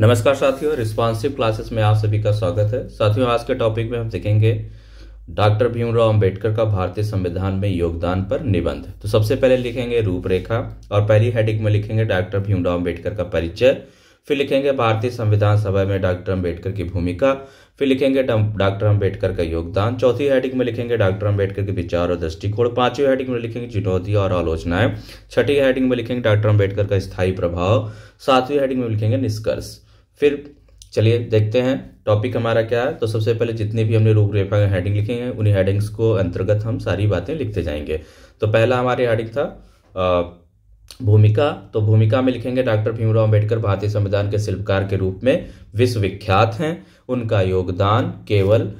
नमस्कार साथियों responsive classes में आप सभी का स्वागत है साथियों आज के टॉपिक में हम देखेंगे डॉक्टर भीमराव अंबेडकर का भारतीय संविधान में योगदान पर निबंध तो सबसे पहले लिखेंगे रूपरेखा और पहली हेडिंग में लिखेंगे डॉक्टर भीमराव अंबेडकर का परिचय फिर लिखेंगे भारतीय संविधान सभा में डॉक्टर अंबेडकर की भूमिका फिर लिखेंगे डॉक्टर अंबेडकर का योगदान चौथी हेडिंग में लिखेंगे डॉक्टर अंबेडकर के विचार और दृष्टिकोण पांचवी हेडिंग में लिखेंगे चुनौती और आलोचनाएं छठी हेडिंग में लिखेंगे डॉक्टर अंबेडकर का स्थायी प्रभाव सातवीं हेडिंग में लिखेंगे निष्कर्ष फिर चलिए देखते हैं टॉपिक हमारा क्या है तो सबसे पहले जितने भी हमने रूपरेखा में हेडिंग लिखी हैं उन्हीं हेडिंग्स को अंतर्गत हम सारी बातें लिखते जाएंगे तो पहला हमारे हेडिंग था भूमिका तो भूमिका में लिखेंगे डॉक्टर भीमराव अंबेडकर भारतीय संविधान के शिल्पकार के रूप में विश्वविख्यात हैं उनका योगदान केवल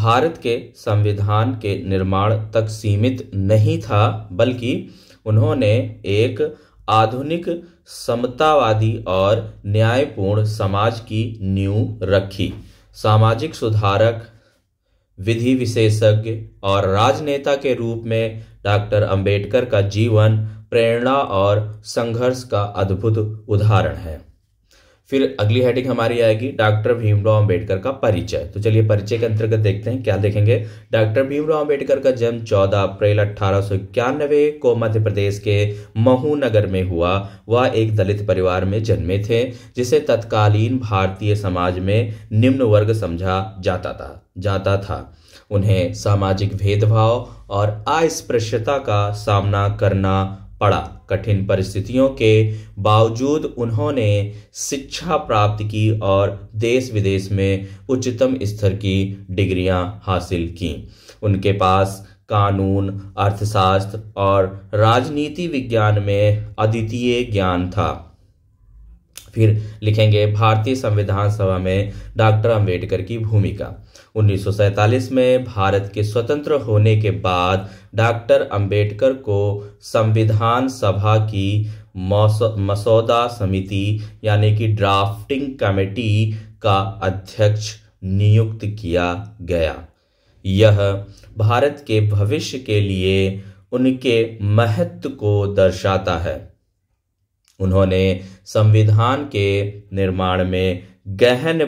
भारत के संविधान के निर्माण तक सीमित नहीं था बल्कि उन्होंने एक आधुनिक समतावादी और न्यायपूर्ण समाज की नींव रखी सामाजिक सुधारक विधि विशेषज्ञ और राजनेता के रूप में डॉक्टर अंबेडकर का जीवन प्रेरणा और संघर्ष का अद्भुत उदाहरण है फिर अगली हेडिंग हमारी आएगी डॉक्टर भीमराव अंबेडकर का परिचय तो चलिए परिचय के अंतर्गत देखते हैं क्या देखेंगे डॉक्टर भीमराव अंबेडकर का जन्म 14 अप्रैल अठारह को मध्य प्रदेश के महू नगर में हुआ वह एक दलित परिवार में जन्मे थे जिसे तत्कालीन भारतीय समाज में निम्न वर्ग समझा जाता था जाता था उन्हें सामाजिक भेदभाव और अस्पृश्यता का सामना करना पड़ा कठिन परिस्थितियों के बावजूद उन्होंने शिक्षा प्राप्त की और देश विदेश में उच्चतम स्तर की डिग्रियां हासिल कीं उनके पास कानून अर्थशास्त्र और राजनीति विज्ञान में अद्वितीय ज्ञान था फिर लिखेंगे भारतीय संविधान सभा में डॉक्टर अंबेडकर की भूमिका 1947 में भारत के स्वतंत्र होने के बाद डॉक्टर अंबेडकर को संविधान सभा की मसौदा समिति यानी कि ड्राफ्टिंग कमेटी का अध्यक्ष नियुक्त किया गया यह भारत के भविष्य के लिए उनके महत्व को दर्शाता है उन्होंने संविधान के निर्माण में गहन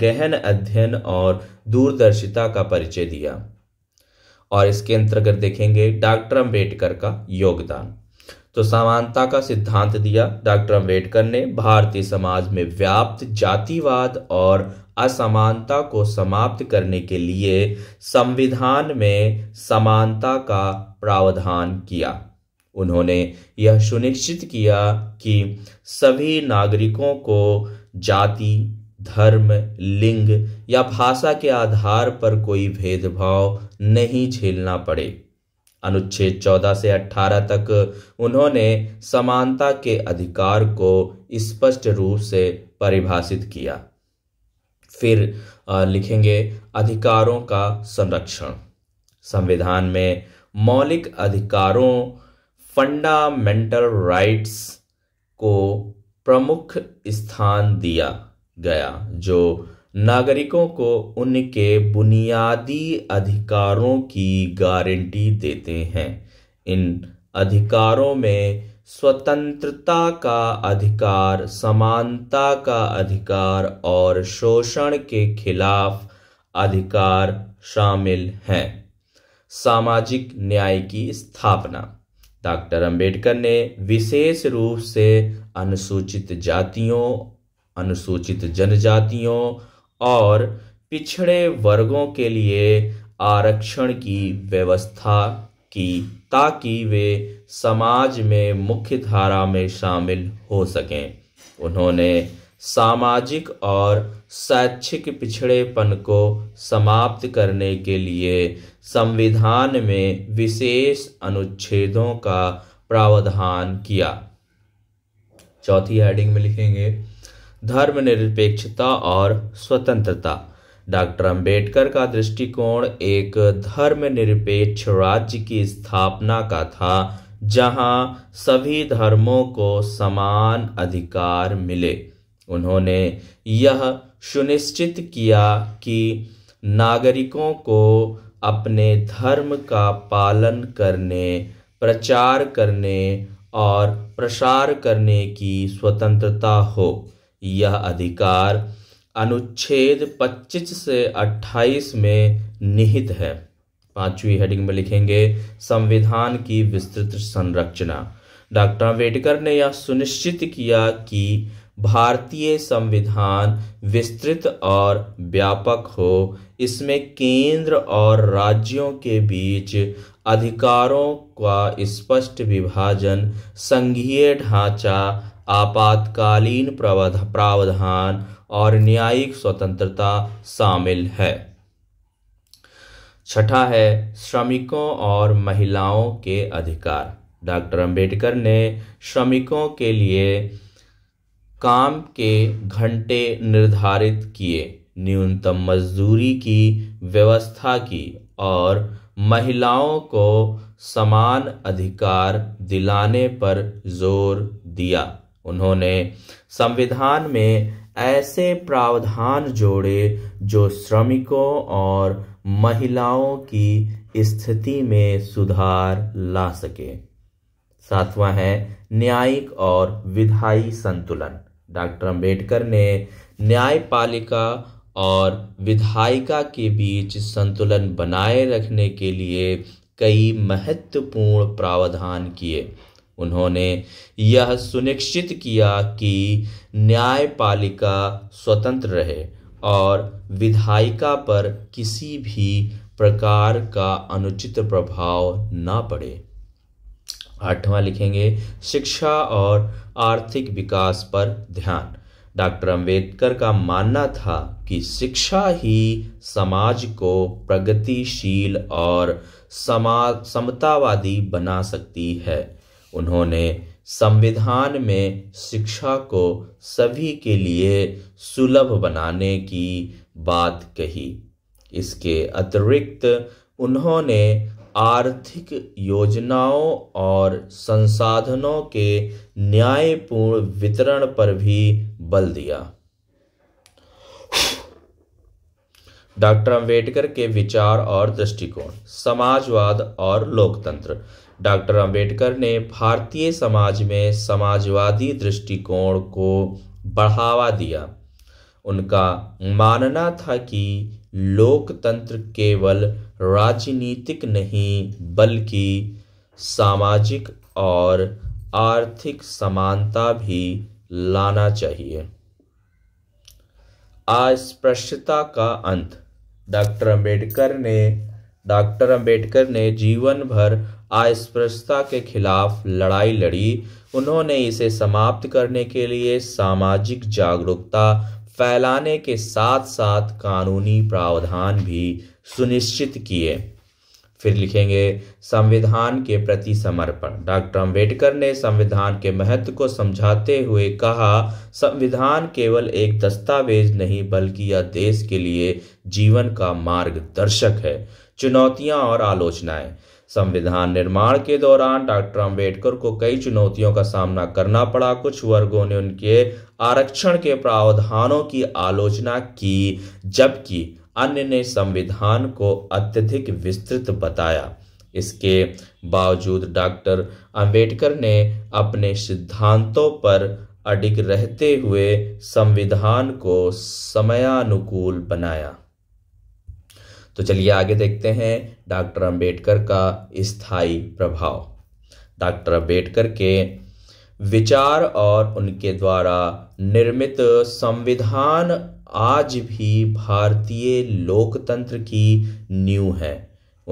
गहन अध्ययन और दूरदर्शिता का परिचय दिया और इसके अंतर्गत देखेंगे डॉक्टर अंबेडकर का योगदान तो समानता का सिद्धांत दिया डॉक्टर अंबेडकर ने भारतीय समाज में व्याप्त जातिवाद और असमानता को समाप्त करने के लिए संविधान में समानता का प्रावधान किया उन्होंने यह सुनिश्चित किया कि सभी नागरिकों को जाति धर्म लिंग या भाषा के आधार पर कोई भेदभाव नहीं झेलना पड़े अनुच्छेद 14 से 18 तक उन्होंने समानता के अधिकार को स्पष्ट रूप से परिभाषित किया फिर लिखेंगे अधिकारों का संरक्षण संविधान में मौलिक अधिकारों फंडामेंटल राइट्स को प्रमुख स्थान दिया गया जो नागरिकों को उनके बुनियादी अधिकारों की गारंटी देते हैं इन अधिकारों में स्वतंत्रता का अधिकार समानता का अधिकार और शोषण के खिलाफ अधिकार शामिल हैं सामाजिक न्याय की स्थापना डॉक्टर अंबेडकर ने विशेष रूप से अनुसूचित जातियों अनुसूचित जनजातियों और पिछड़े वर्गों के लिए आरक्षण की व्यवस्था की ताकि वे समाज में मुख्य धारा में शामिल हो सकें उन्होंने सामाजिक और शैक्षिक पिछड़ेपन को समाप्त करने के लिए संविधान में विशेष अनुच्छेदों का प्रावधान किया चौथी हेडिंग में लिखेंगे धर्मनिरपेक्षता और स्वतंत्रता डॉक्टर अंबेडकर का दृष्टिकोण एक धर्मनिरपेक्ष राज्य की स्थापना का था जहां सभी धर्मों को समान अधिकार मिले उन्होंने यह सुनिश्चित किया कि नागरिकों को अपने धर्म का पालन करने प्रचार करने और प्रसार करने की स्वतंत्रता हो यह अधिकार अनुच्छेद 25 से 28 में निहित है पांचवी हेडिंग में लिखेंगे संविधान की विस्तृत संरचना डॉक्टर अम्बेडकर ने यह सुनिश्चित किया कि भारतीय संविधान विस्तृत और व्यापक हो इसमें केंद्र और राज्यों के बीच अधिकारों का स्पष्ट विभाजन संघीय ढांचा आपातकालीन प्रावधान और न्यायिक स्वतंत्रता शामिल है छठा है श्रमिकों और महिलाओं के अधिकार डॉक्टर अंबेडकर ने श्रमिकों के लिए काम के घंटे निर्धारित किए न्यूनतम मजदूरी की व्यवस्था की और महिलाओं को समान अधिकार दिलाने पर जोर दिया उन्होंने संविधान में ऐसे प्रावधान जोड़े जो श्रमिकों और महिलाओं की स्थिति में सुधार ला सके सातवां है न्यायिक और विधायी संतुलन डॉक्टर अंबेडकर ने न्यायपालिका और विधायिका के बीच संतुलन बनाए रखने के लिए कई महत्वपूर्ण प्रावधान किए उन्होंने यह सुनिश्चित किया कि न्यायपालिका स्वतंत्र रहे और विधायिका पर किसी भी प्रकार का अनुचित प्रभाव न पड़े आठवां लिखेंगे शिक्षा और आर्थिक विकास पर ध्यान डॉक्टर अंबेडकर का मानना था कि शिक्षा ही समाज को प्रगतिशील और समतावादी बना सकती है उन्होंने संविधान में शिक्षा को सभी के लिए सुलभ बनाने की बात कही इसके अतिरिक्त उन्होंने आर्थिक योजनाओं और संसाधनों के न्यायपूर्ण वितरण पर भी बल दिया डॉक्टर अंबेडकर के विचार और दृष्टिकोण समाजवाद और लोकतंत्र डॉक्टर अंबेडकर ने भारतीय समाज में समाजवादी दृष्टिकोण को बढ़ावा दिया उनका मानना था कि लोकतंत्र केवल राजनीतिक नहीं बल्कि सामाजिक और आर्थिक समानता भी लाना चाहिए अस्पृश्यता का अंत डॉक्टर अंबेडकर ने डॉक्टर अंबेडकर ने जीवन भर अस्पृश्यता के खिलाफ लड़ाई लड़ी उन्होंने इसे समाप्त करने के लिए सामाजिक जागरूकता फैलाने के साथ साथ कानूनी प्रावधान भी सुनिश्चित किए फिर लिखेंगे संविधान के प्रति समर्पण डॉक्टर अंबेडकर ने संविधान के महत्व को समझाते हुए कहा संविधान केवल एक दस्तावेज नहीं बल्कि यह देश के लिए जीवन का मार्गदर्शक है चुनौतियां और आलोचनाएं संविधान निर्माण के दौरान डॉक्टर अंबेडकर को कई चुनौतियों का सामना करना पड़ा कुछ वर्गों ने उनके आरक्षण के प्रावधानों की आलोचना की जबकि अन्य ने संविधान को अत्यधिक विस्तृत बताया इसके बावजूद डॉक्टर अंबेडकर ने अपने सिद्धांतों पर अडिग रहते हुए संविधान को समयानुकूल बनाया तो चलिए आगे देखते हैं डॉक्टर अंबेडकर का स्थायी प्रभाव डॉक्टर अंबेडकर के विचार और उनके द्वारा निर्मित संविधान आज भी भारतीय लोकतंत्र की नींव है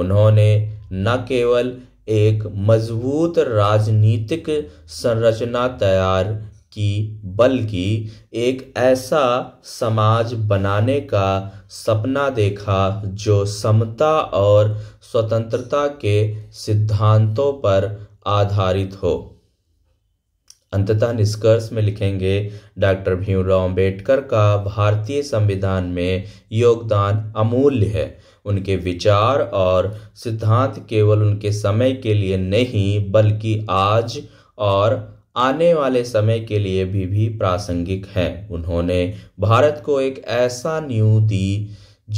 उन्होंने न केवल एक मजबूत राजनीतिक संरचना तैयार कि बल्कि एक ऐसा समाज बनाने का सपना देखा जो समता और स्वतंत्रता के सिद्धांतों पर आधारित हो अंततः निष्कर्ष में लिखेंगे डॉक्टर भीमराव अंबेडकर का भारतीय संविधान में योगदान अमूल्य है उनके विचार और सिद्धांत केवल उनके समय के लिए नहीं बल्कि आज और आने वाले समय के लिए भी भी प्रासंगिक है उन्होंने भारत को एक ऐसा न्यू दी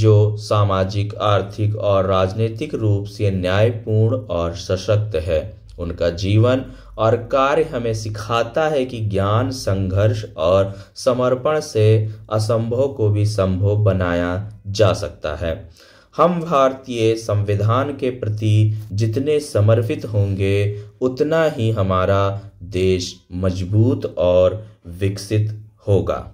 जो सामाजिक आर्थिक और राजनीतिक रूप से न्यायपूर्ण और सशक्त है उनका जीवन और कार्य हमें सिखाता है कि ज्ञान संघर्ष और समर्पण से असंभव को भी संभव बनाया जा सकता है हम भारतीय संविधान के प्रति जितने समर्पित होंगे उतना ही हमारा देश मजबूत और विकसित होगा